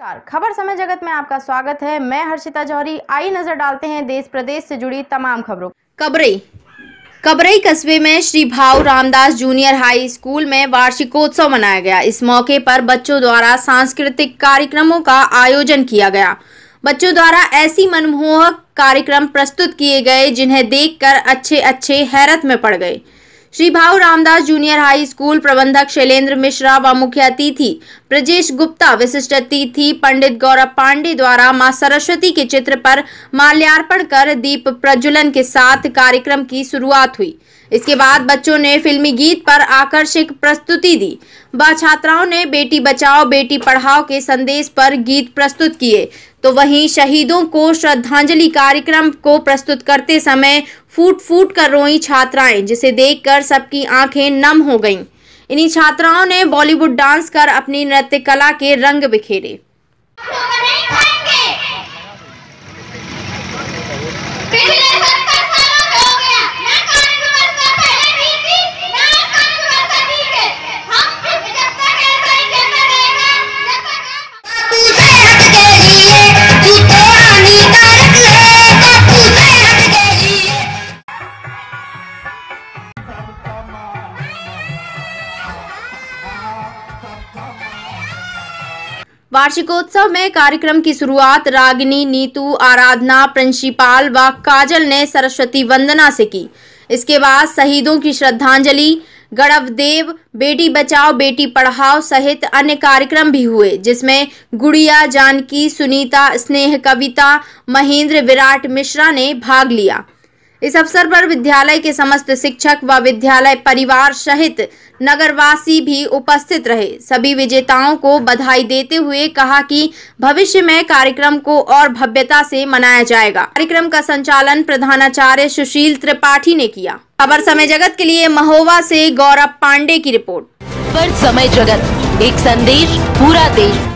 नमस्कार खबर समय जगत में आपका स्वागत है मैं हर्षिता जौहरी आई नजर डालते हैं देश प्रदेश से जुड़ी तमाम खबरों कबरई कबरई कस्बे में श्री भाव रामदास जूनियर हाई स्कूल में वार्षिकोत्सव मनाया गया इस मौके पर बच्चों द्वारा सांस्कृतिक कार्यक्रमों का आयोजन किया गया बच्चों द्वारा ऐसी मनमोहक कार्यक्रम प्रस्तुत किए गए जिन्हें देखकर अच्छे अच्छे हैरत में पड़ गए श्री भाव रामदास जूनियर हाई स्कूल प्रबंधक शैलेंद्र मिश्रा व मुख्य अतिथि ब्रजेश गुप्ता विशिष्ट अतिथि पंडित गौरव पांडे द्वारा मां सरस्वती के चित्र पर माल्यार्पण कर दीप प्रज्वलन के साथ कार्यक्रम की शुरुआत हुई इसके बाद बच्चों ने फिल्मी गीत पर आकर्षक प्रस्तुति दी व छात्राओं ने बेटी बचाओ बेटी पढ़ाओ के संदेश पर गीत प्रस्तुत किए तो वहीं शहीदों को श्रद्धांजलि कार्यक्रम को प्रस्तुत करते समय फूट फूट कर रोई छात्राएं जिसे देखकर सबकी आंखें नम हो गईं इन्हीं छात्राओं ने बॉलीवुड डांस कर अपनी नृत्य कला के रंग बिखेरे वार्षिकोत्सव में कार्यक्रम की शुरुआत रागिनी नीतू आराधना प्रिंसिपाल व काजल ने सरस्वती वंदना से की इसके बाद शहीदों की श्रद्धांजलि गणवदेव बेटी बचाओ बेटी पढ़ाओ सहित अन्य कार्यक्रम भी हुए जिसमें गुड़िया जानकी सुनीता स्नेह कविता महेंद्र विराट मिश्रा ने भाग लिया इस अवसर पर विद्यालय के समस्त शिक्षक व विद्यालय परिवार सहित नगरवासी भी उपस्थित रहे सभी विजेताओं को बधाई देते हुए कहा कि भविष्य में कार्यक्रम को और भव्यता से मनाया जाएगा कार्यक्रम का संचालन प्रधानाचार्य सुशील त्रिपाठी ने किया खबर समय जगत के लिए महोवा से गौरव पांडे की रिपोर्ट पर समय जगत एक संदेश पूरा देश